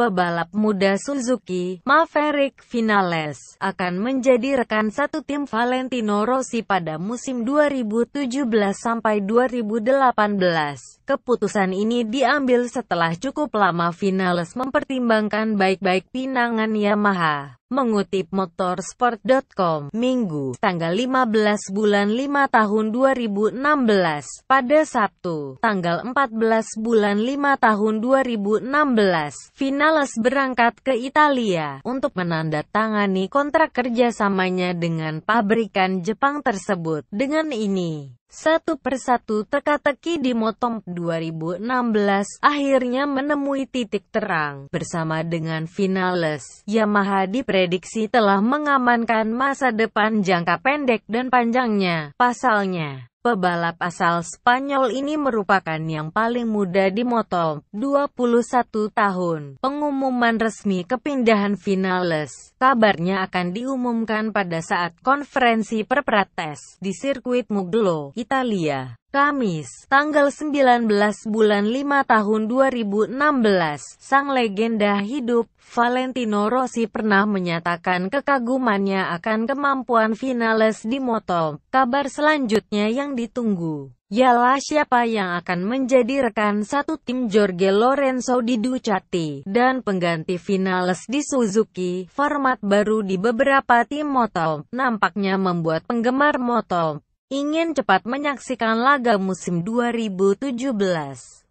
Pebalap muda Suzuki, Maverick Vinales, akan menjadi rekan satu tim Valentino Rossi pada musim 2017-2018. sampai Keputusan ini diambil setelah cukup lama Vinales mempertimbangkan baik-baik pinangan Yamaha. Mengutip motorsport.com, Minggu, tanggal 15 bulan 5 tahun 2016, pada Sabtu, tanggal 14 bulan 5 tahun 2016, Vinales berangkat ke Italia untuk menandatangani kontrak kerjasamanya dengan pabrikan Jepang tersebut. Dengan ini, satu persatu teka-teki di Motom 2016 akhirnya menemui titik terang bersama dengan finales. Yamaha diprediksi telah mengamankan masa depan jangka pendek dan panjangnya. Pasalnya, Pebalap asal Spanyol ini merupakan yang paling muda di Moto 21 tahun. Pengumuman resmi kepindahan finales kabarnya akan diumumkan pada saat konferensi perprates di sirkuit Mugello, Italia. Kamis, tanggal 19 bulan 5 tahun 2016, sang legenda hidup, Valentino Rossi pernah menyatakan kekagumannya akan kemampuan finales di Moto. Kabar selanjutnya yang ditunggu, ialah siapa yang akan menjadi rekan satu tim Jorge Lorenzo di Ducati, dan pengganti finales di Suzuki, format baru di beberapa tim Moto nampaknya membuat penggemar Moto ingin cepat menyaksikan laga musim 2017.